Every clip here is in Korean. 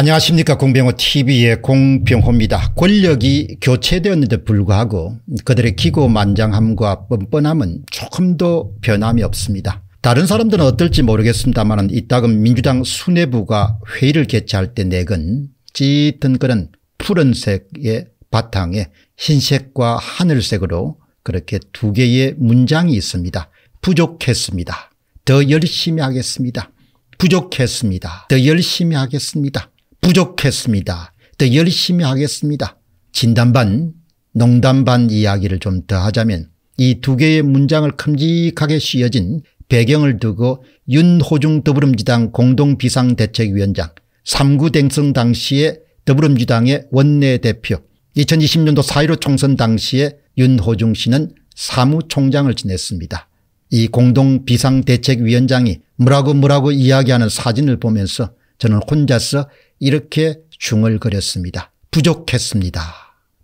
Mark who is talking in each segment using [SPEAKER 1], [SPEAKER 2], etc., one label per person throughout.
[SPEAKER 1] 안녕하십니까 공병호 tv의 공병호입니다. 권력이 교체되었는데 불구하고 그들의 기고만장함과 뻔뻔함은 조금도 변함이 없습니다. 다른 사람들은 어떨지 모르겠습니다만 이따금 민주당 수뇌부가 회의를 개최할 때 내건 짙은 그런 푸른색의 바탕에 흰색과 하늘색으로 그렇게 두 개의 문장이 있습니다. 부족했습니다. 더 열심히 하겠습니다. 부족했습니다. 더 열심히 하겠습니다. 부족했습니다. 더 열심히 하겠습니다. 진단반 농담반 이야기를 좀 더 하자면 이 두 개의 문장을 큼직하게 씌어진 배경을 두고 윤호중 더불어민주당 공동비상대책위원장 삼구 댕성 당시의 더불어민주당의 원내대표 2020년도 4.15 총선 당시에 윤호중 씨는 사무총장을 지냈습니다. 이 공동비상대책위원장이 뭐라고 뭐라고 이야기하는 사진을 보면서 저는 혼자서 이렇게 중을 그렸습니다. 부족했습니다.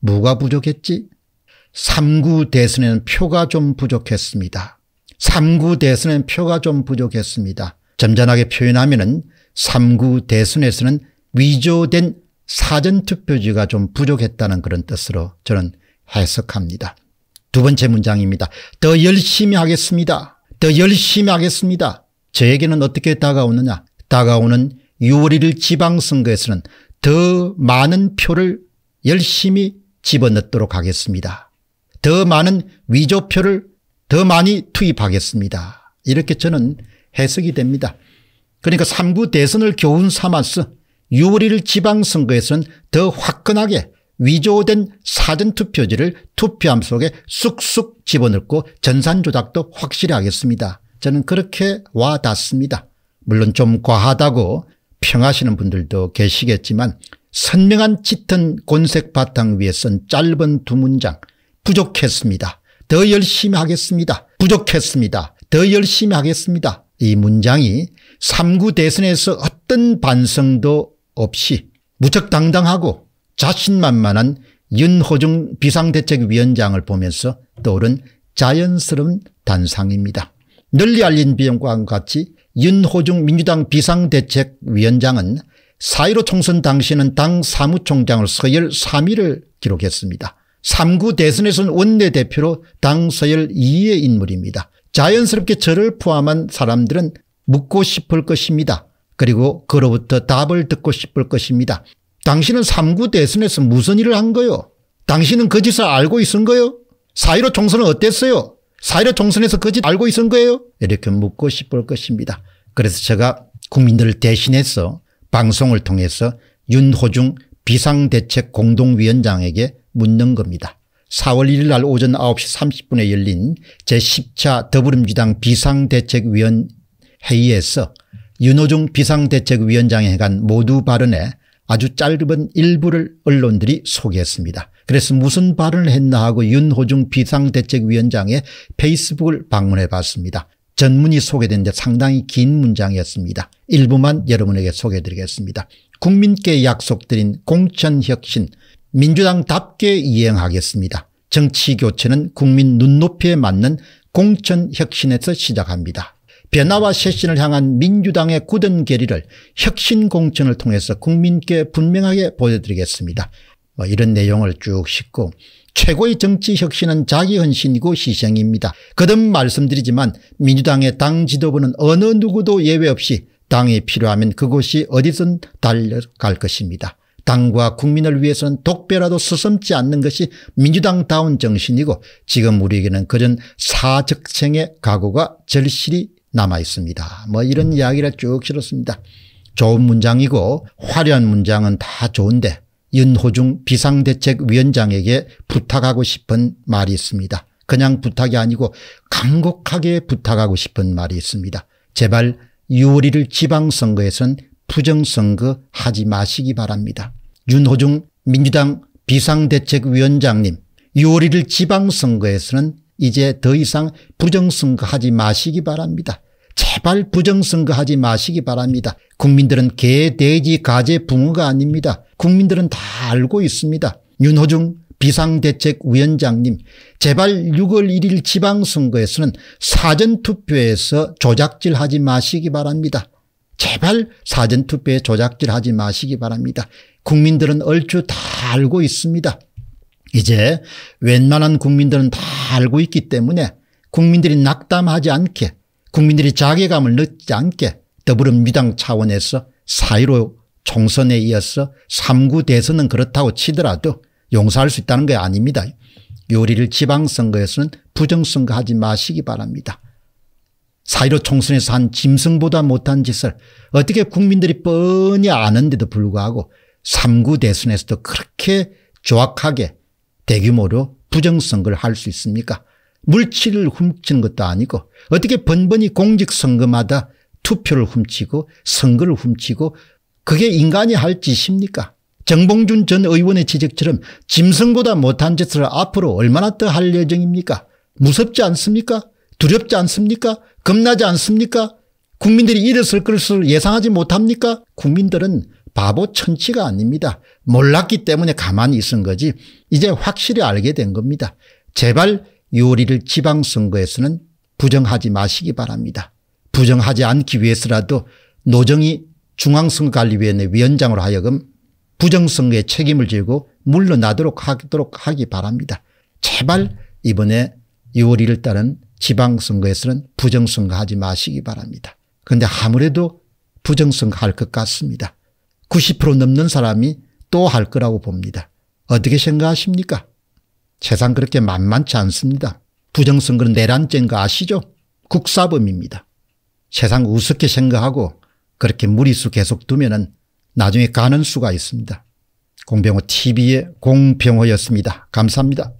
[SPEAKER 1] 뭐가 부족했지? 3구 대선에는 표가 좀 부족했습니다. 3구 대선에는 표가 좀 부족했습니다. 점잖하게 표현하면 은 3구 대선에서는 위조된 사전투표지가 좀 부족했다는 그런 뜻으로 저는 해석합니다. 두 번째 문장입니다. 더 열심히 하겠습니다. 더 열심히 하겠습니다. 저에게는 어떻게 다가오느냐. 다가오는 6월 1일 지방선거에서는 더 많은 표를 열심히 집어넣도록 하겠습니다. 더 많은 위조표를 더 많이 투입하겠습니다. 이렇게 저는 해석이 됩니다. 그러니까 3구 대선을 교훈 삼아서 6월 1일 지방선거에서는 더 화끈하게 위조된 사전투표지를 투표함 속에 쑥쑥 집어넣고 전산조작도 확실히 하겠습니다. 저는 그렇게 와닿습니다. 물론 좀 과하다고 평하시는 분들도 계시겠지만 선명한 짙은 곤색 바탕 위에 쓴 짧은 두 문장 부족했습니다. 더 열심히 하겠습니다. 부족했습니다. 더 열심히 하겠습니다. 이 문장이 3구 대선에서 어떤 반성도 없이 무척 당당하고 자신만만한 윤호중 비상대책위원장을 보면서 떠오른 자연스러운 단상입니다. 널리 알린 비용과 같이 윤호중 민주당 비상대책위원장은 4.15 총선 당시는 당 사무총장을 서열 3위를 기록했습니다. 3구 대선에서는 원내대표로 당 서열 2위의 인물입니다. 자연스럽게 저를 포함한 사람들은 묻고 싶을 것입니다. 그리고 그로부터 답을 듣고 싶을 것입니다. 당신은 3구 대선에서 무슨 일을 한 거요? 당신은 그 짓을 알고 있은 거요? 4.15 총선은 어땠어요? 사회로 총선에서 거짓 알고 있은 거예요? 이렇게 묻고 싶을 것입니다. 그래서 제가 국민들을 대신해서 방송을 통해서 윤호중 비상대책공동위원장에게 묻는 겁니다. 4월 1일 날 오전 9시 30분에 열린 제10차 더불어민주당 비상대책위원 회의에서 윤호중 비상대책위원장에 관한 모두 발언에 아주 짧은 일부를 언론들이 소개했습니다. 그래서 무슨 발언을 했나 하고 윤호중 비상대책위원장의 페이스북을 방문해 봤습니다. 전문이 소개된데 상당히 긴 문장이었습니다. 일부만 여러분에게 소개해드리겠습니다. 국민께 약속드린 공천혁신 민주당답게 이행하겠습니다. 정치교체는 국민 눈높이에 맞는 공천혁신에서 시작합니다. 변화와 쇄신을 향한 민주당의 굳은 결리를 혁신공천을 통해서 국민께 분명하게 보여드리겠습니다. 뭐 이런 내용을 쭉 싣고 최고의 정치 혁신은 자기 헌신이고 희생입니다. 거듭 말씀드리지만 민주당의 당 지도부는 어느 누구도 예외 없이 당이 필요하면 그곳이 어디든 달려갈 것입니다. 당과 국민을 위해서는 독배라도 서슴지 않는 것이 민주당다운 정신이고 지금 우리에게는 그런 사적생의 각오가 절실히 남아 있습니다. 뭐 이런 이야기를 쭉 실었습니다. 좋은 문장이고 화려한 문장은 다 좋은데 윤호중 비상대책위원장에게 부탁하고 싶은 말이 있습니다. 그냥 부탁이 아니고 간곡하게 부탁하고 싶은 말이 있습니다. 제발 6월 1일 지방선거에선 부정선거 하지 마시기 바랍니다. 윤호중 민주당 비상대책위원장님 6월 1일 지방선거에서는 이제 더 이상 부정선거 하지 마시기 바랍니다. 제발 부정선거 하지 마시기 바랍니다. 국민들은 개, 돼지, 가재, 붕어가 아닙니다. 국민들은 다 알고 있습니다. 윤호중 비상대책위원장님 제발 6월 1일 지방선거에서는 사전투표에서 조작질하지 마시기 바랍니다. 제발 사전투표에 조작질하지 마시기 바랍니다. 국민들은 얼추 다 알고 있습니다. 이제 웬만한 국민들은 다 알고 있기 때문에 국민들이 낙담하지 않게 국민들이 자괴감을 넣지 않게 더불어민주당 차원에서 사1로 총선에 이어서 3구 대선은 그렇다고 치더라도 용서할 수 있다는 게 아닙니다. 요리를 지방선거에서는 부정선거하지 마시기 바랍니다. 사1로 총선에서 한 짐승보다 못한 짓을 어떻게 국민들이 뻔히 아는데도 불구하고 3구 대선에서도 그렇게 조악하게 대규모로 부정선거를 할 수 있습니까 물질을 훔치는 것도 아니고 어떻게 번번이 공직선거마다 투표를 훔치고 선거를 훔치고 그게 인간이 할 짓입니까 정봉준 전 의원의 지적처럼 짐승보다 못한 짓을 앞으로 얼마나 더 할 예정입니까 무섭지 않습니까 두렵지 않습니까 겁나지 않습니까 국민들이 이랬을 것을 예상하지 못합니까 국민들은 바보 천치가 아닙니다 몰랐기 때문에 가만히 있은 거지 이제 확실히 알게 된 겁니다 제발 요리를 지방선거에서는 부정하지 마시기 바랍니다. 부정하지 않기 위해서라도 노정이 중앙선거관리위원회 위원장으로 하여금 부정선거에 책임을 지고 물러나도록 하도록 하기 바랍니다. 제발 이번에 6월 1일 달은 지방선거에서는 부정선거 하지 마시기 바랍니다. 그런데 아무래도 부정선거 할것 같습니다. 90% 넘는 사람이 또 할 거라고 봅니다. 어떻게 생각하십니까? 세상 그렇게 만만치 않습니다. 부정선거는 내란죄인 거 아시죠? 국사범입니다. 세상 우습게 생각하고 그렇게 무리수 계속 두면 은 나중에 가는 수가 있습니다. 공병호 TV의 공병호였습니다. 감사합니다.